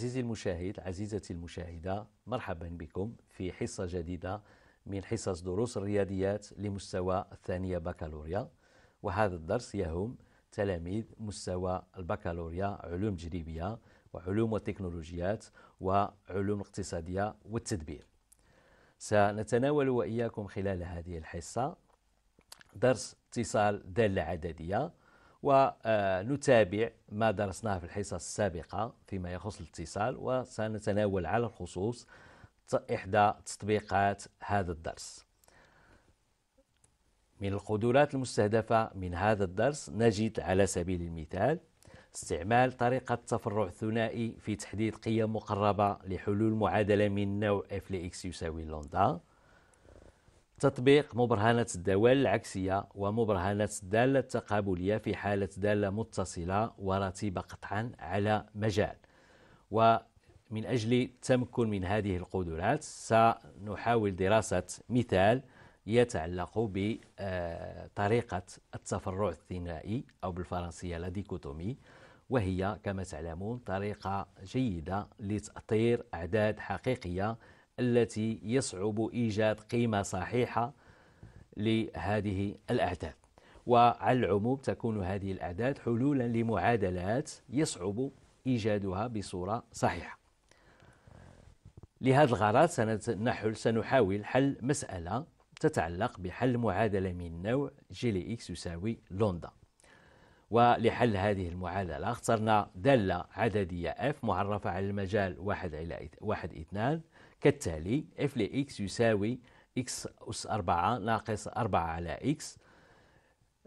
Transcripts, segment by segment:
عزيزي المشاهد عزيزتي المشاهدة مرحبا بكم في حصة جديدة من حصص دروس الرياضيات لمستوى الثانية بكالوريا وهذا الدرس يهم تلاميذ مستوى البكالوريا علوم تجريبية وعلوم والتكنولوجيات وعلوم الاقتصادية والتدبير سنتناول وإياكم خلال هذه الحصة درس اتصال دالة عددية ونتابع ما درسناه في الحصص السابقة فيما يخص الاتصال وسنتناول على الخصوص إحدى تطبيقات هذا الدرس من القدرات المستهدفة من هذا الدرس نجد على سبيل المثال استعمال طريقة التفرع الثنائي في تحديد قيم مقربة لحلول معادلة من نوع f لx يساوي لندا تطبيق مبرهنات الدوال العكسية ومبرهنات الدالة التقابلية في حالة دالة متصلة ورتيبة قطعا على مجال ومن أجل التمكن من هذه القدرات سنحاول دراسة مثال يتعلق بطريقة آه، التفرع الثنائي أو بالفرنسية لا ديكوتومي وهي كما تعلمون طريقة جيدة لتأطير أعداد حقيقية التي يصعب إيجاد قيمة صحيحة لهذه الأعداد وعلى العموم تكون هذه الأعداد حلولا لمعادلات يصعب إيجادها بصورة صحيحة لهذا الغرض سنحاول حل مسألة تتعلق بحل معادلة من نوع جي لي إكس يساوي لوندا ولحل هذه المعادلة اخترنا دالة عددية F معرفة على المجال 1 إلى 1 2 كالتالي اف لإكس يساوي إكس أس 4 ناقص 4 على إكس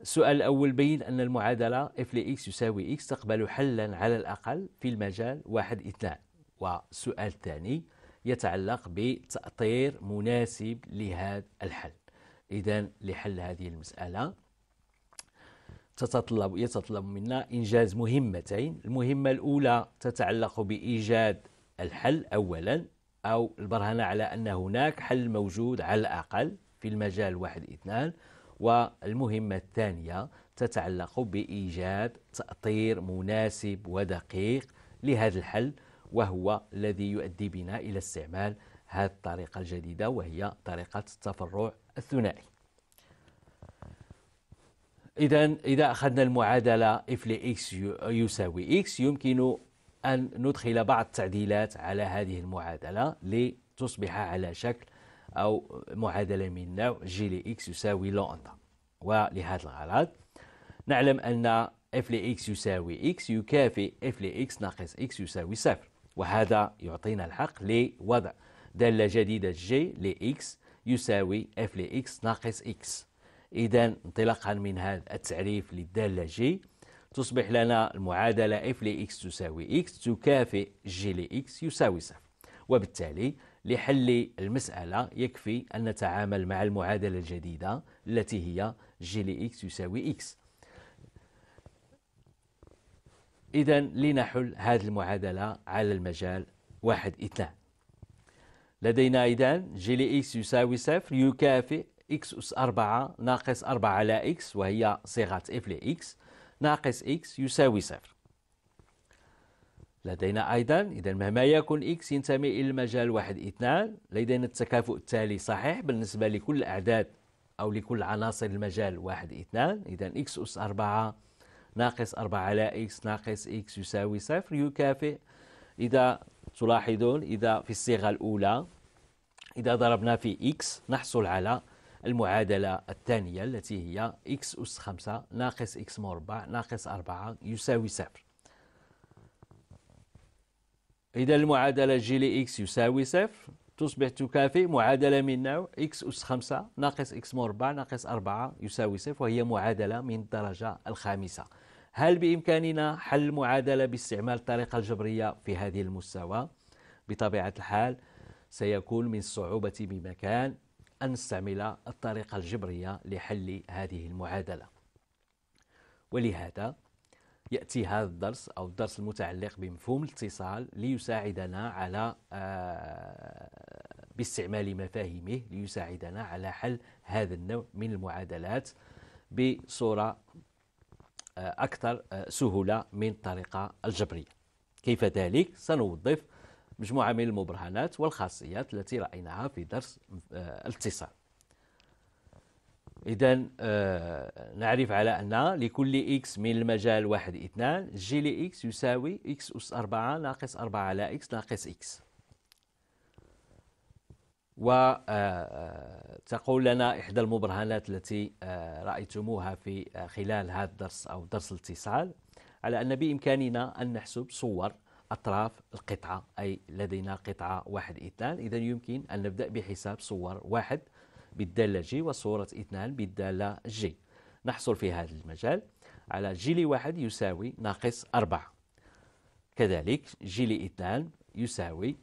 السؤال الأول بين أن المعادلة اف لإكس يساوي إكس تقبل حلا على الأقل في المجال 1 2 والسؤال الثاني يتعلق بتأطير مناسب لهذا الحل إذا لحل هذه المسألة تتطلب يتطلب منا إنجاز مهمتين المهمة الأولى تتعلق بإيجاد الحل أولا أو البرهنة على أن هناك حل موجود على الأقل في المجال واحد اثنان والمهمة الثانية تتعلق بإيجاد تأطير مناسب ودقيق لهذا الحل وهو الذي يؤدي بنا إلى استعمال هذه الطريقة الجديدة وهي طريقة التفرع الثنائي إذا إذا أخذنا المعادلة f X يساوي x يمكن أن ندخل بعض التعديلات على هذه المعادلة لتصبح على شكل أو معادلة من نوع جي لإكس يساوي لوندا ولهذا الغرض نعلم أن اف لإكس يساوي إكس يكافئ اف لإكس ناقص إكس يساوي صفر وهذا يعطينا الحق لوضع دالة جديدة جي لإكس يساوي اف لإكس ناقص إكس إذا انطلاقا من هذا التعريف للدالة جي تصبح لنا المعادلة f لx تساوي x تكافئ g لx يساوي صفر وبالتالي لحل المسألة يكفي أن نتعامل مع المعادلة الجديدة التي هي g لx يساوي x إذا لنحل هذه المعادلة على المجال واحد اثنان لدينا إذا g لx يساوي صفر يكافئ x أس 4 ناقص 4 على x وهي صيغة f لx ناقص x يساوي صفر لدينا أيضا إذا مهما يكن x ينتمي إلى المجال واحد اثنان لدينا التكافؤ التالي صحيح بالنسبة لكل الأعداد أو لكل عناصر المجال واحد اثنان إذا x أس أربعة ناقص أربعة على x ناقص x يساوي صفر يكافئ إذا تلاحظون إذا في الصيغة الأولى إذا ضربنا في x نحصل على المعادلة الثانية التي هي x أس 5 ناقص x مربع ناقص 4 يساوي صفر إذا المعادلة لي لإكس يساوي صفر تصبح تكافئ معادلة من نوع إكس أس 5 ناقص إكس مربع ناقص 4 يساوي صفر وهي معادلة من الدرجة الخامسة هل بإمكاننا حل المعادلة باستعمال الطريقة الجبرية في هذه المستوى؟ بطبيعة الحال سيكون من الصعوبة بمكان أن نستعمل الطريقة الجبرية لحل هذه المعادلة ولهذا يأتي هذا الدرس أو الدرس المتعلق بمفهوم الاتصال ليساعدنا على آه، باستعمال مفاهيمه ليساعدنا على حل هذا النوع من المعادلات بصورة آه، أكثر آه، سهولة من الطريقة الجبرية كيف ذلك سنوظف مجموعة من المبرهنات والخاصيات التي رأيناها في درس آه، الاتصال إذا آه، نعرف على أن لكل x من المجال واحد اثنان جي لإكس يساوي x أس 4 ناقص 4 على x ناقص x وتقول آه، لنا إحدى المبرهنات التي رأيتموها في خلال هذا الدرس أو درس الاتصال على أن بإمكاننا أن نحسب صور أطراف القطعة أي لدينا قطعة واحد اثنان إذا يمكن أن نبدأ بحساب صور واحد بالدالة جي وصورة اثنان بالدالة جي نحصل في هذا المجال على جي لواحد يساوي ناقص أربعة كذلك جي لاثنان يساوي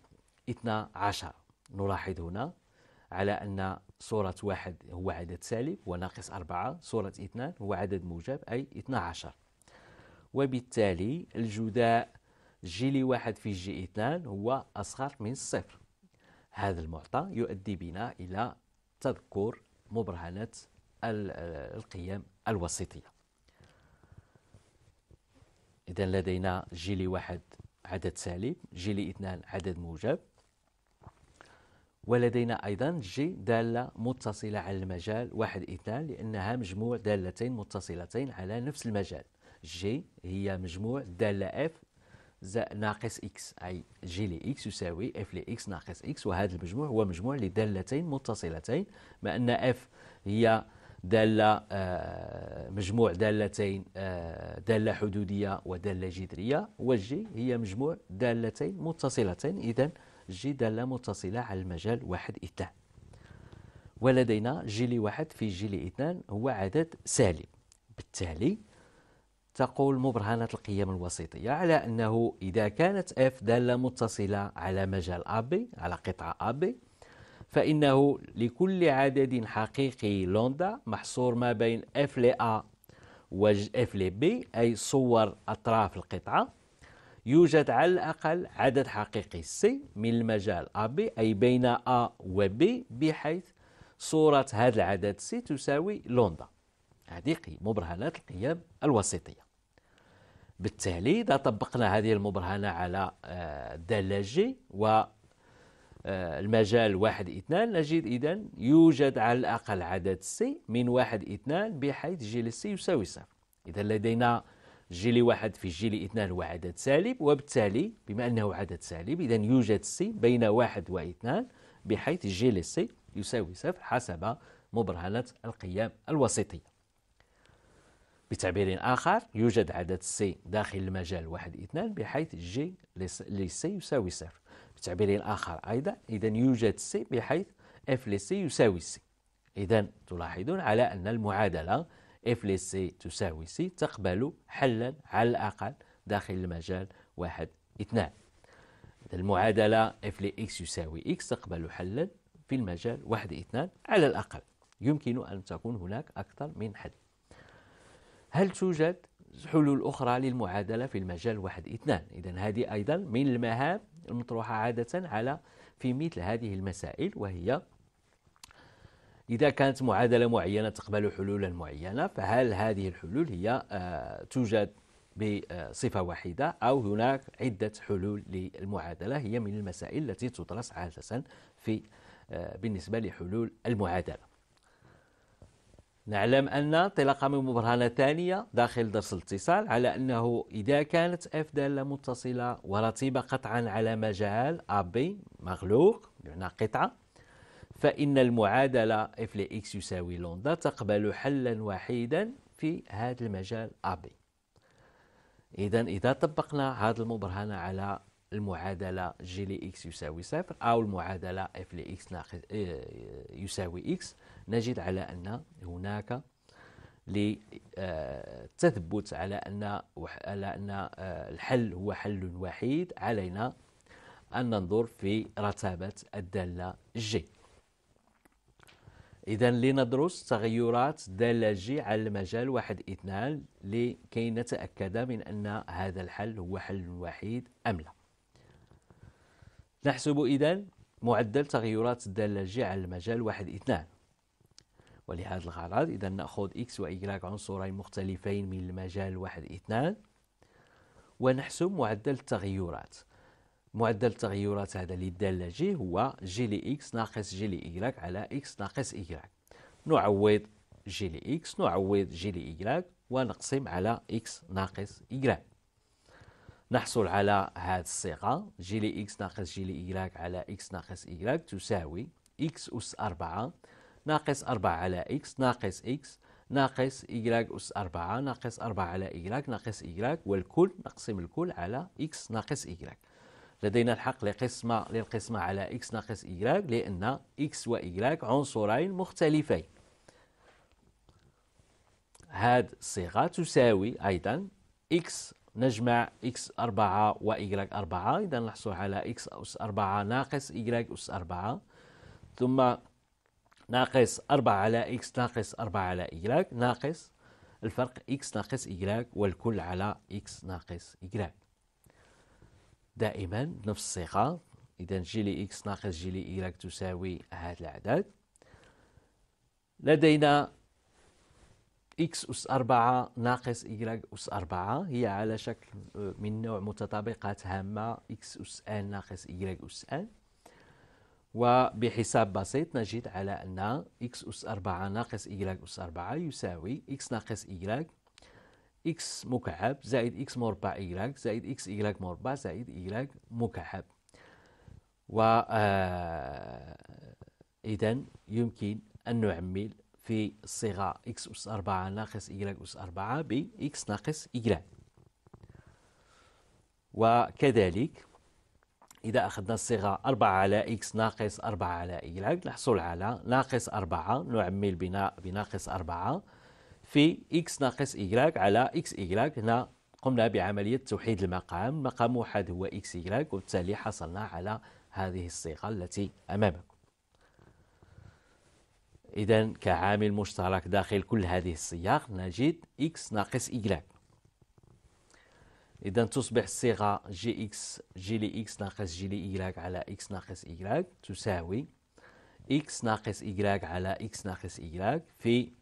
12 نلاحظ هنا على أن صورة واحد هو عدد سالب وناقص أربعة صورة اثنان هو عدد موجب أي 12 وبالتالي الجداء جيلي واحد في جي اثنان هو أصغر من الصفر هذا المعطى يؤدي بنا إلى تذكر مبرهنات القيم الوسيطية إذا لدينا جيلي واحد عدد سالب جيلي اثنان عدد موجب ولدينا أيضا جي دالة متصلة على المجال واحد اثنان لأنها مجموع دالتين متصلتين على نفس المجال جي هي مجموع دالة اف ناقص إكس أي جي لإكس يساوي إف لإكس ناقص إكس وهذا المجموع هو مجموع لدالتين متصلتين ما أن إف هي دالة آه، مجموع دالتين آه، دالة حدودية ودالة جذرية والجي هي مجموع دالتين متصلتين إذا جي دالة متصلة على المجال واحد اثنان ولدينا جي لواحد في جي لاثنان هو عدد سالب بالتالي تقول مبرهنات القيم الوسيطية يعني على أنه إذا كانت F دالة متصلة على مجال AB على قطعة AB فإنه لكل عدد حقيقي لوندا محصور ما بين F ل A و F ل B أي صور أطراف القطعة يوجد على الأقل عدد حقيقي C من المجال AB أي بين A و B بحيث صورة هذا العدد C تساوي لوندا هذه مبرهنات القيم الوسيطية بالتالي إذا طبقنا هذه المبرهنة على الدالجة آه، و آه، المجال واحد اثنان نجد إذا يوجد على الأقل عدد سي من واحد اثنان بحيث جيل سي يساوي صفر إذا لدينا جيل واحد في جيل اثنان هو عدد سالب وبالتالي بما أنه عدد سالب إذا يوجد سي بين واحد واثنان بحيث جيل سي يساوي صفر حسب مبرهنة القيام الوسيطية بتعبير آخر يوجد عدد سي داخل المجال واحد اثنان بحيث جي لسي يساوي صفر بتعبير آخر أيضا إذا يوجد سي بحيث اف لسي يساوي سي إذا تلاحظون على أن المعادلة اف لسي تساوي سي تقبل حلا على الأقل داخل المجال واحد اثنان المعادلة اف لإكس يساوي إكس تقبل حلا في المجال واحد اثنان على الأقل يمكن أن تكون هناك أكثر من حل هل توجد حلول أخرى للمعادلة في المجال واحد اثنان إذا هذه أيضا من المهام المطروحة عادة على في مثل هذه المسائل وهي إذا كانت معادلة معينة تقبل حلولا معينة فهل هذه الحلول هي آه، توجد بصفة واحدة أو هناك عدة حلول للمعادلة هي من المسائل التي تدرس عادة في آه، بالنسبة لحلول المعادلة نعلم أن انطلاقا من مبرهنة ثانية داخل درس الاتصال على أنه إذا كانت اف دالة متصلة ورتيبة قطعا على مجال أبي مغلوق بمعنى قطعة فإن المعادلة اف لإكس يساوي لوندا تقبل حلا وحيدا في هذا المجال أبي إذا إذا طبقنا هذا المبرهنة على المعادلة جي لإكس يساوي صفر أو المعادلة اف لإكس ناقص آه، يساوي إكس نجد على أن هناك للتثبت على أن على أن آه، الحل هو حل وحيد علينا أن ننظر في رتابة الدالة جي إذا لندرس تغيرات دالة جي على المجال واحد اثنان لكي نتأكد من أن هذا الحل هو حل وحيد أم لا نحسب إذا معدل تغيرات الدالة جي على المجال واحد اثنان ولهذا الغرض إذا نأخذ x و y عنصرين مختلفين من المجال واحد اثنان ونحسب معدل التغيرات معدل التغيرات هذا اللي جي هو جي لإكس ناقص جي لإيكغاك على إكس ناقص إيكغاك نعوض جي لإكس نعوض جي لإيكغاك ونقسم على إكس ناقص إيكغاك نحصل على هذه الصيغة جي لإكس ناقص جي لإيكغاك على إكس ناقص إيكغاك تساوي إكس أس أربعة ناقص 4 على x ناقص x ناقص y أس 4 ناقص 4 على y ناقص y والكل نقسم الكل على x ناقص y لدينا الحق لقسمة للقسمة على x ناقص y لأن x و y عنصرين مختلفين هاد الصيغة تساوي أيضا x نجمع x 4 و y 4 إذا نحصل على x أس 4 ناقص y أس 4 ثم ناقص 4 على x ناقص 4 على y ناقص الفرق x ناقص y والكل على x ناقص y دائما بنفس الصيغة إذا جي لي x ناقص جي لي y تساوي هذا العدد لدينا x أس 4 ناقص y أس 4 هي على شكل من نوع متطابقات هامة x أس n ناقص y أس n وبحساب بسيط نجد على أن x أس 4 ناقص y أس 4 يساوي x ناقص y x مكعب زائد x مربع y زائد x y مربع زائد y مكعب و آه، إذا يمكن أن نعمل في الصيغة x أس 4 ناقص y أس 4 ب x ناقص y وكذلك إذا أخذنا الصيغة 4 على x ناقص 4 على y نحصل على ناقص 4 نعمل بنا بناقص 4 في x ناقص y على x y هنا قمنا بعملية توحيد المقام مقام واحد هو x y وبالتالي حصلنا على هذه الصيغة التي أمامك إذا كعامل مشترك داخل كل هذه السياق نجد x ناقص y إذا تصبح الصيغة جي إكس جي لي إكس ناقص جي لي على إكس ناقص إيكغ تساوي إكس ناقص إيكغ على إكس ناقص إيكغ في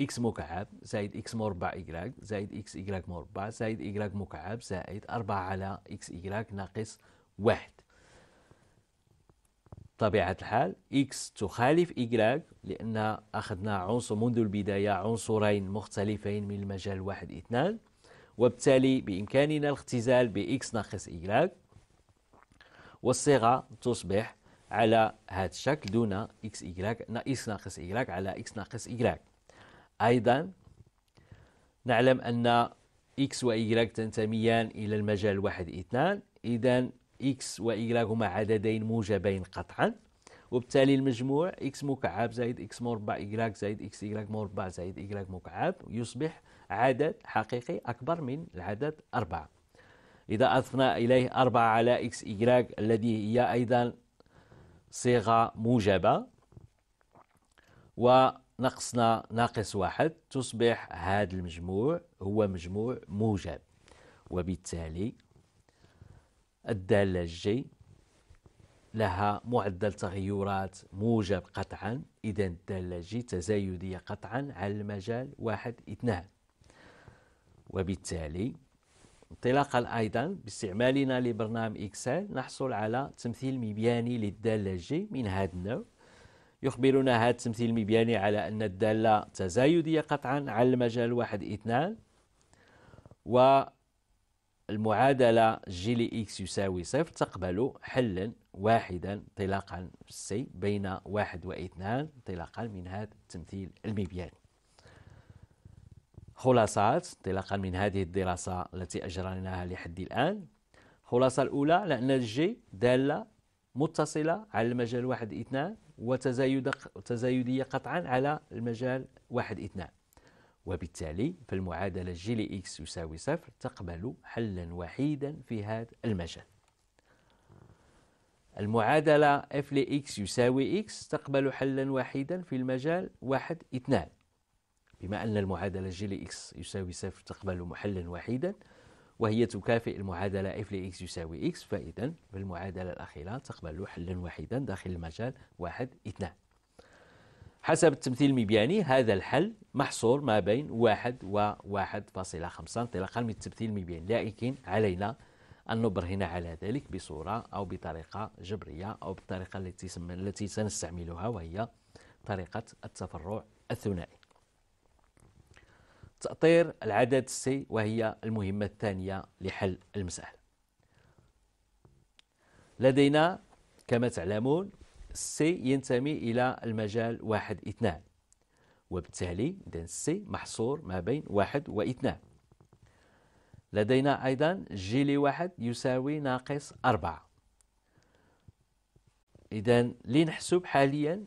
إكس مكعب زائد إكس مربع إيكغ زائد إكس إيكغ مربع زائد إيكغ مكعب زائد أربعة على إكس إيكغ ناقص واحد طبيعة الحال إكس تخالف إيكغ لأن أخذنا عنصر منذ البداية عنصرين مختلفين من المجال واحد اثنان وبالتالي بإمكاننا الاختزال ب ناقص y والصيغة تصبح على هذا الشكل دون x y x ناقص y على x ناقص y أيضا نعلم أن x و y تنتميان إلى المجال واحد اثنان إذا x و y هما عددين موجبين قطعا وبالتالي المجموع x مكعب زائد x مربع y زائد x y مربع زائد y مكعب يصبح عدد حقيقي أكبر من العدد أربعة إذا أضفنا إليه أربعة على إكس إيجراج الذي هي أيضا صيغة موجبة ونقصنا ناقص واحد تصبح هذا المجموع هو مجموع موجب وبالتالي الدالة جي لها معدل تغيرات موجب قطعا إذا الدالة جي تزايدية قطعا على المجال واحد اثنان وبالتالي انطلاقا أيضا باستعمالنا لبرنامج إكسل نحصل على تمثيل مبياني للدالة جي من هذا النوع يخبرنا هذا التمثيل المبياني على أن الدالة تزايدية قطعا على المجال واحد اثنان والمعادلة جي لإكس يساوي صفر تقبل حلا واحدا انطلاقا في السي بين واحد واثنان انطلاقا من هذا التمثيل المبياني خلاصات انطلاقا من هذه الدراسة التي أجريناها لحد الآن الخلاصة الأولى لأن الجي دالة متصلة على المجال واحد اثنان وتزايد تزايدية قطعا على المجال واحد اثنان وبالتالي فالمعادلة جي لإكس يساوي صفر تقبل حلا وحيدا في هذا المجال المعادلة اف لإكس يساوي إكس تقبل حلا وحيدا في المجال واحد اثنان بما أن المعادلة جي لإكس يساوي صفر تقبل محلا واحدا وهي تكافئ المعادلة اف لإكس يساوي إكس فإذا المعادلة الأخيرة تقبل حلا واحدا داخل المجال واحد اثنان حسب التمثيل المبياني هذا الحل محصور ما بين واحد وواحد فاصلة خمسة انطلاقا من التمثيل المبياني لكن علينا أن نبرهن على ذلك بصورة أو بطريقة جبرية أو بالطريقة التي التي سنستعملها وهي طريقة التفرع الثنائي تأطير العدد السي وهي المهمة الثانية لحل المسألة لدينا كما تعلمون السي ينتمي إلى المجال واحد اثنان وبالتالي إذن السي محصور ما بين واحد واثنان لدينا أيضا جي لواحد يساوي ناقص أربعة إذا لنحسب حاليا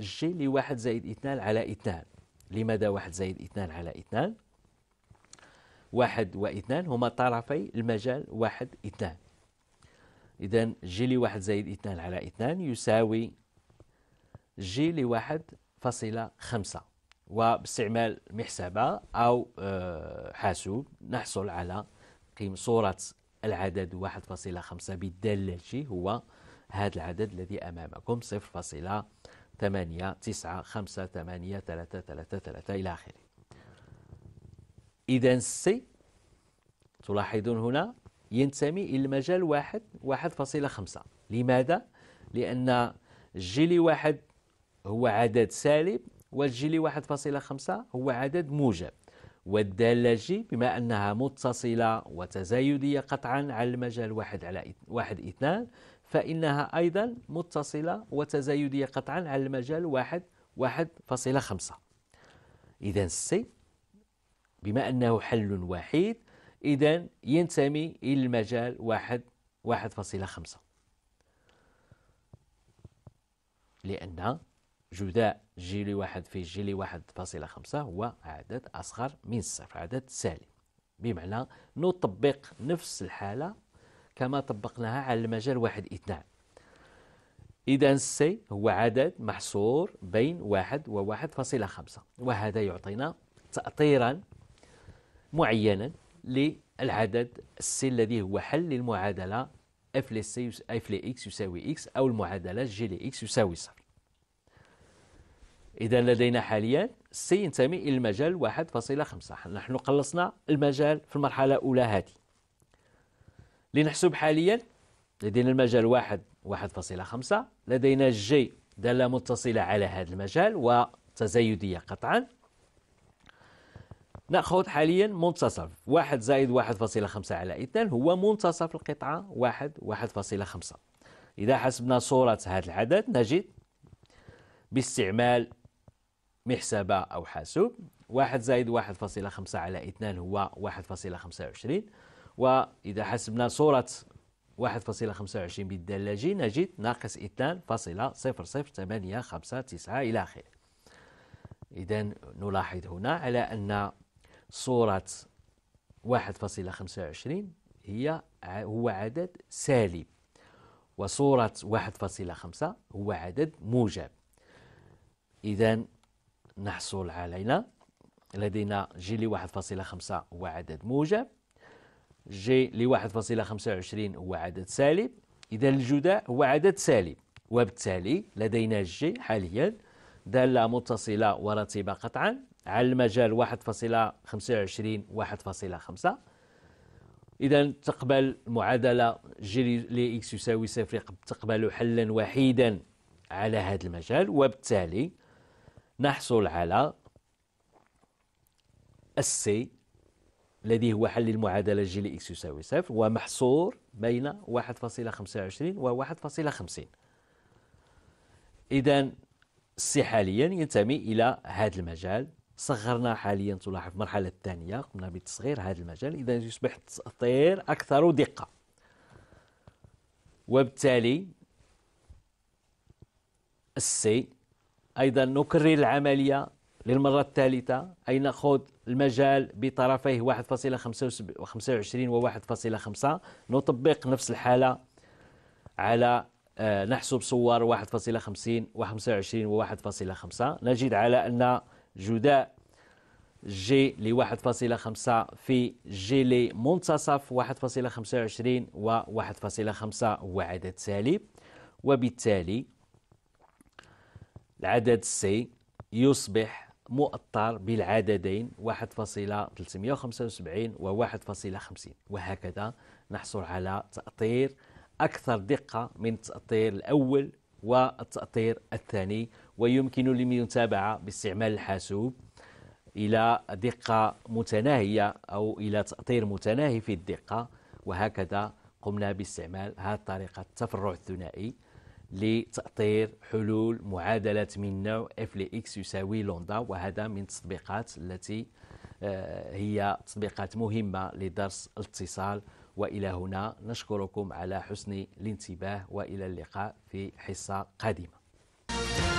جي لواحد زائد اثنان على اثنان لماذا واحد زائد اثنان على اثنان واحد واثنان هما طرفي المجال واحد اثنان إذا جي لي واحد زائد اثنان على اثنان يساوي جي لي واحد فاصلة خمسة وباستعمال محسبة أو آه، حاسوب نحصل على قيم صورة العدد واحد فاصلة خمسة بالدالة جي هو هذا العدد الذي أمامكم صفر فاصلة 8 9 5 8 3 3 3 إلى آخره إذا سي تلاحظون هنا ينتمي إلى المجال واحد واحد فاصلة خمسة لماذا؟ لأن جيلي واحد هو عدد سالب والجيلي واحد فاصلة خمسة هو عدد موجب والدالة جي بما أنها متصلة وتزايدية قطعا على المجال واحد على واحد اثنان فإنها أيضا متصلة وتزايدية قطعا على المجال واحد واحد فاصلة خمسة إذا السي بما أنه حل وحيد إذا ينتمي إلى المجال واحد واحد فاصلة خمسة لأن جداء جيلي واحد في جيلي واحد فاصلة خمسة هو عدد أصغر من الصفر عدد سالب بمعنى نطبق نفس الحالة كما طبقناها على المجال واحد اثنان إذا السي هو عدد محصور بين واحد وواحد فاصلة خمسة وهذا يعطينا تأطيرا معينا للعدد السي الذي هو حل للمعادلة اف لسي اف لإكس يساوي إكس أو المعادلة جي لإكس يساوي صفر إذا لدينا حاليا سي ينتمي إلى المجال واحد فاصلة خمسة نحن قلصنا المجال في المرحلة الأولى هذه لنحسب حاليا لدينا المجال واحد واحد فاصلة خمسة لدينا جي دالة متصلة على هذا المجال وتزايدية قطعا نأخذ حاليا منتصف واحد زائد واحد فاصلة خمسة على اثنان هو منتصف القطعة واحد واحد فاصلة خمسة إذا حسبنا صورة هذا العدد نجد باستعمال محسبة أو حاسوب واحد زائد واحد فاصلة خمسة على اثنان هو واحد فاصلة خمسة وعشرين وإذا حسبنا صورة 1.25 بالدلاجة نجد ناقص 2.00859 إلى آخره إذا نلاحظ هنا على أن صورة 1.25 هي هو عدد سالب وصورة 1.5 هو عدد موجب إذا نحصل علينا لدينا جيلي 1.5 هو عدد موجب جي ل 1.25 هو عدد سالب إذا الجداء هو عدد سالب وبالتالي لدينا جي حاليا دالة متصلة ورتيبة قطعا على المجال 1.25 1.5 إذا تقبل معادلة جي ل إكس يساوي صفر تقبل حلا وحيدا على هذا المجال وبالتالي نحصل على السي الذي هو حل المعادلة جي لي إكس يساوي صفر ومحصور بين 1.25 و 1.50 إذا السي حاليا ينتمي إلى هذا المجال صغرنا حاليا تلاحظ المرحلة الثانية قمنا بتصغير هذا المجال إذا يصبح التأثير أكثر دقة وبالتالي السي أيضا نكرر العملية للمرة الثالثة أي نأخذ المجال بطرفيه 1.25 و 1.5 نطبق نفس الحالة على آه، نحسب صور 1.50 و 25 و 1.5 نجد على أن جداء جي ل 1.5 في جي لمنتصف 1.25 و 1.5 هو عدد سالب وبالتالي العدد سي يصبح مؤطر بالعددين 1.375 و 1.50 وهكذا نحصل على تأطير أكثر دقة من التأطير الأول والتأطير الثاني ويمكن للمتابعة باستعمال الحاسوب إلى دقة متناهية أو إلى تأطير متناهي في الدقة وهكذا قمنا باستعمال هذه الطريقة التفرع الثنائي لتأطير حلول معادلة من نوع اف لإكس يساوي لوندا وهذا من التطبيقات التي آه، هي تطبيقات مهمة لدرس الاتصال وإلى هنا نشكركم على حسن الانتباه وإلى اللقاء في حصة قادمة